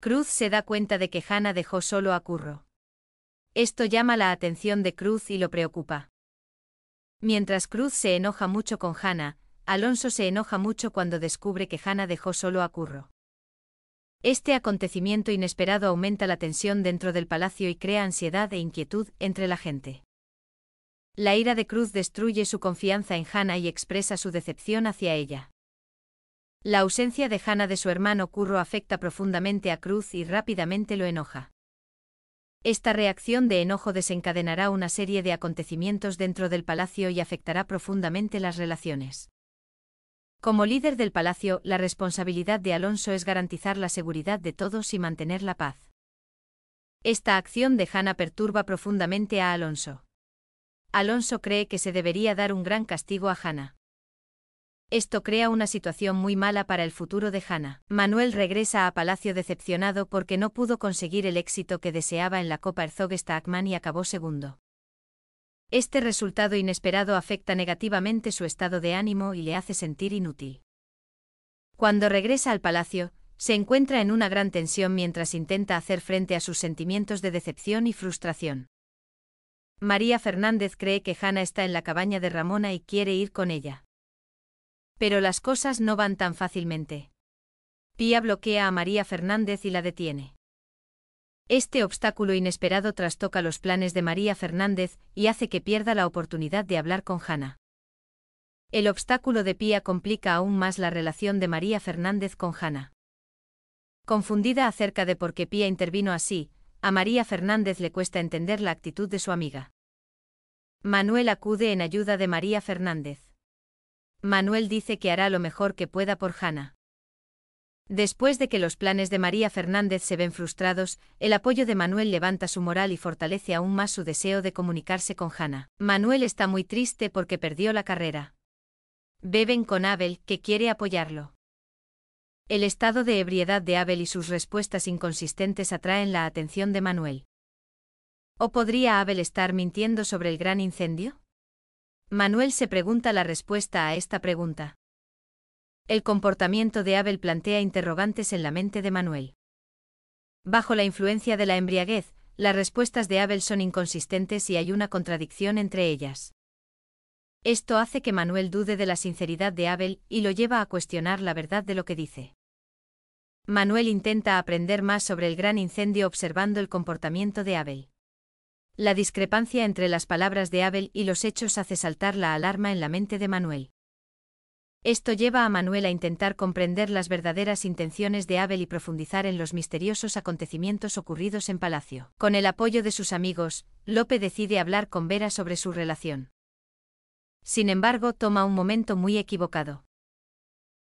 Cruz se da cuenta de que Hannah dejó solo a Curro. Esto llama la atención de Cruz y lo preocupa. Mientras Cruz se enoja mucho con Hannah, Alonso se enoja mucho cuando descubre que Hannah dejó solo a Curro. Este acontecimiento inesperado aumenta la tensión dentro del palacio y crea ansiedad e inquietud entre la gente. La ira de Cruz destruye su confianza en Hannah y expresa su decepción hacia ella. La ausencia de Hannah de su hermano Curro afecta profundamente a Cruz y rápidamente lo enoja. Esta reacción de enojo desencadenará una serie de acontecimientos dentro del palacio y afectará profundamente las relaciones. Como líder del palacio, la responsabilidad de Alonso es garantizar la seguridad de todos y mantener la paz. Esta acción de Hannah perturba profundamente a Alonso. Alonso cree que se debería dar un gran castigo a Hannah. Esto crea una situación muy mala para el futuro de Hannah. Manuel regresa a Palacio decepcionado porque no pudo conseguir el éxito que deseaba en la Copa herzog y acabó segundo. Este resultado inesperado afecta negativamente su estado de ánimo y le hace sentir inútil. Cuando regresa al palacio, se encuentra en una gran tensión mientras intenta hacer frente a sus sentimientos de decepción y frustración. María Fernández cree que Hanna está en la cabaña de Ramona y quiere ir con ella. Pero las cosas no van tan fácilmente. Pía bloquea a María Fernández y la detiene. Este obstáculo inesperado trastoca los planes de María Fernández y hace que pierda la oportunidad de hablar con Hanna. El obstáculo de Pía complica aún más la relación de María Fernández con Jana. Confundida acerca de por qué Pía intervino así, a María Fernández le cuesta entender la actitud de su amiga. Manuel acude en ayuda de María Fernández. Manuel dice que hará lo mejor que pueda por Hanna. Después de que los planes de María Fernández se ven frustrados, el apoyo de Manuel levanta su moral y fortalece aún más su deseo de comunicarse con Hanna. Manuel está muy triste porque perdió la carrera. Beben con Abel, que quiere apoyarlo. El estado de ebriedad de Abel y sus respuestas inconsistentes atraen la atención de Manuel. ¿O podría Abel estar mintiendo sobre el gran incendio? Manuel se pregunta la respuesta a esta pregunta. El comportamiento de Abel plantea interrogantes en la mente de Manuel. Bajo la influencia de la embriaguez, las respuestas de Abel son inconsistentes y hay una contradicción entre ellas. Esto hace que Manuel dude de la sinceridad de Abel y lo lleva a cuestionar la verdad de lo que dice. Manuel intenta aprender más sobre el gran incendio observando el comportamiento de Abel. La discrepancia entre las palabras de Abel y los hechos hace saltar la alarma en la mente de Manuel. Esto lleva a Manuel a intentar comprender las verdaderas intenciones de Abel y profundizar en los misteriosos acontecimientos ocurridos en Palacio. Con el apoyo de sus amigos, Lope decide hablar con Vera sobre su relación. Sin embargo, toma un momento muy equivocado.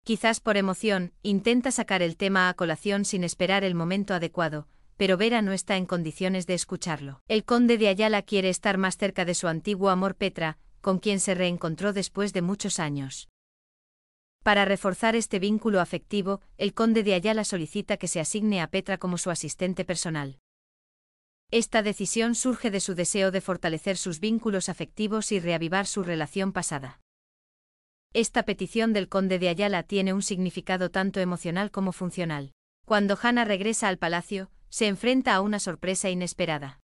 Quizás por emoción, intenta sacar el tema a colación sin esperar el momento adecuado, pero Vera no está en condiciones de escucharlo. El conde de Ayala quiere estar más cerca de su antiguo amor Petra, con quien se reencontró después de muchos años. Para reforzar este vínculo afectivo, el conde de Ayala solicita que se asigne a Petra como su asistente personal. Esta decisión surge de su deseo de fortalecer sus vínculos afectivos y reavivar su relación pasada. Esta petición del conde de Ayala tiene un significado tanto emocional como funcional. Cuando Hannah regresa al palacio, se enfrenta a una sorpresa inesperada.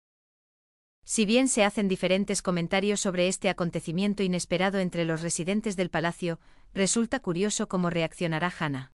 Si bien se hacen diferentes comentarios sobre este acontecimiento inesperado entre los residentes del palacio, resulta curioso cómo reaccionará Hannah.